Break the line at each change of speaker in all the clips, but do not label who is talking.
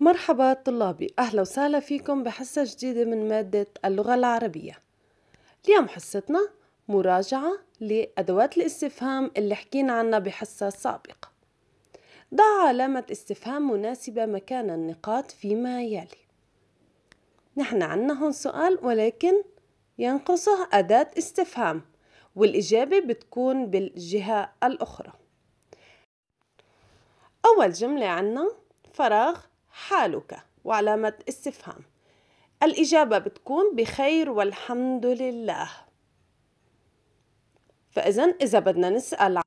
مرحبا طلابي أهلا وسهلا فيكم بحصة جديدة من مادة اللغة العربية اليوم حصتنا مراجعة لأدوات الاستفهام اللي حكينا عنها بحصة سابقة ضع علامة استفهام مناسبة مكان النقاط فيما يلي نحن عنا هون سؤال ولكن ينقصه أداة استفهام والإجابة بتكون بالجهة الأخرى أول جملة عنا فراغ حالك وعلامة استفهام الإجابة بتكون بخير والحمد لله فإذا إذا بدنا نسأل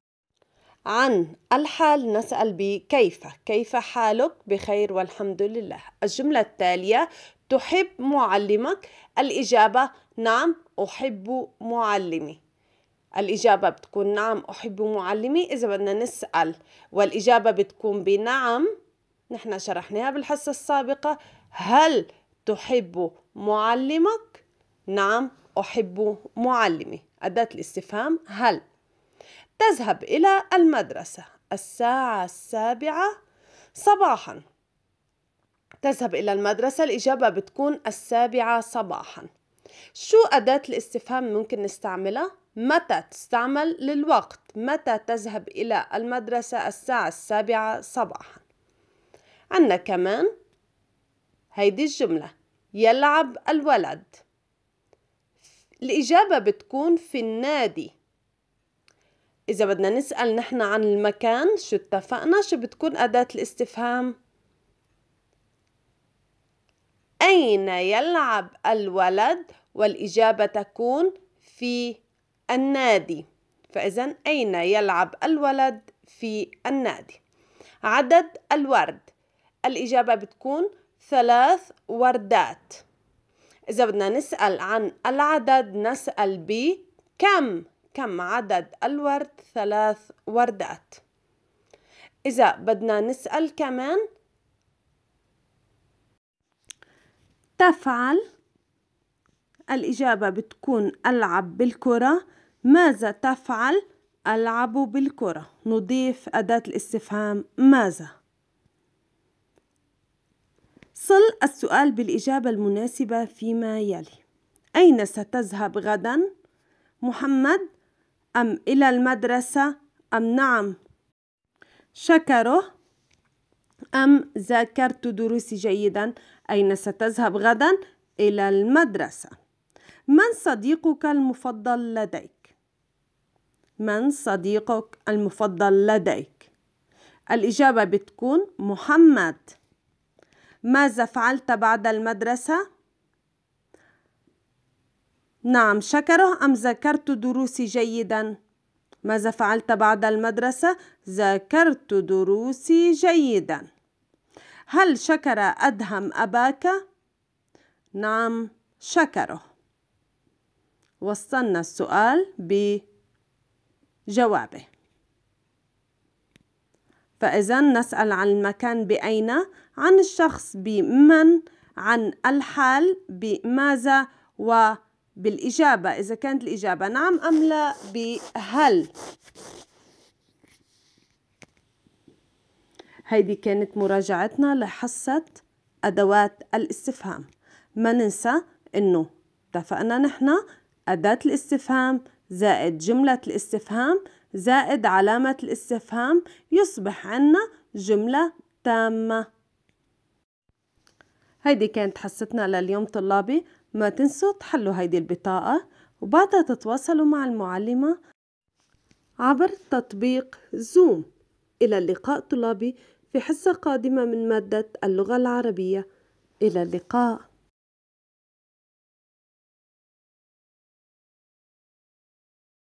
عن الحال نسأل بكيف كيف حالك بخير والحمد لله الجملة التالية تحب معلمك الإجابة نعم أحب معلمي الإجابة بتكون نعم أحب معلمي إذا بدنا نسأل والإجابة بتكون بنعم نحن شرحناها بالحصة السابقة هل تحب معلمك؟ نعم أحب معلمي أداة الاستفهام هل تذهب إلى المدرسة الساعة السابعة صباحا تذهب إلى المدرسة الإجابة بتكون السابعة صباحا شو أداة الاستفهام ممكن نستعملها؟ متى تستعمل للوقت متى تذهب إلى المدرسة الساعة السابعة صباحاً عنا كمان هيدي الجملة يلعب الولد الإجابة بتكون في النادي إذا بدنا نسأل نحن عن المكان شو اتفقنا شو بتكون أداة الاستفهام أين يلعب الولد والإجابة تكون في النادي فإذا أين يلعب الولد في النادي عدد الورد الإجابة بتكون ثلاث وردات إذا بدنا نسأل عن العدد نسأل كم كم عدد الورد ثلاث وردات إذا بدنا نسأل كمان تفعل الإجابة بتكون ألعب بالكرة ماذا تفعل؟ ألعب بالكرة نضيف أداة الاستفهام ماذا صل السؤال بالإجابة المناسبة فيما يلي أين ستذهب غدا؟ محمد أم إلى المدرسة أم نعم؟ شكره أم ذاكرت دروسي جيدا أين ستذهب غدا؟ إلى المدرسة من صديقك المفضل لديك؟ من صديقك المفضل لديك؟ الإجابة بتكون محمد ماذا فعلت بعد المدرسة؟ نعم شكره أم ذكرت دروسي جيدا؟ ماذا فعلت بعد المدرسة؟ ذكرت دروسي جيدا هل شكر أدهم أباك؟ نعم شكره وصلنا السؤال بجوابه فإذا نسأل عن المكان بأين عن الشخص بمن عن الحال بماذا وبالإجابة إذا كانت الإجابة نعم أم لا بهل هيدي كانت مراجعتنا لحصة أدوات الاستفهام ما ننسى أنه اتفقنا نحن أداة الاستفهام زائد جملة الاستفهام زائد علامة الاستفهام يصبح عنا جملة تامة هيدي كانت حصتنا لليوم طلابي ما تنسوا تحلوا هيدي البطاقة وبعدها تتواصلوا مع المعلمة عبر تطبيق زوم إلى اللقاء طلابي في حصة قادمة من مادة اللغة العربية إلى اللقاء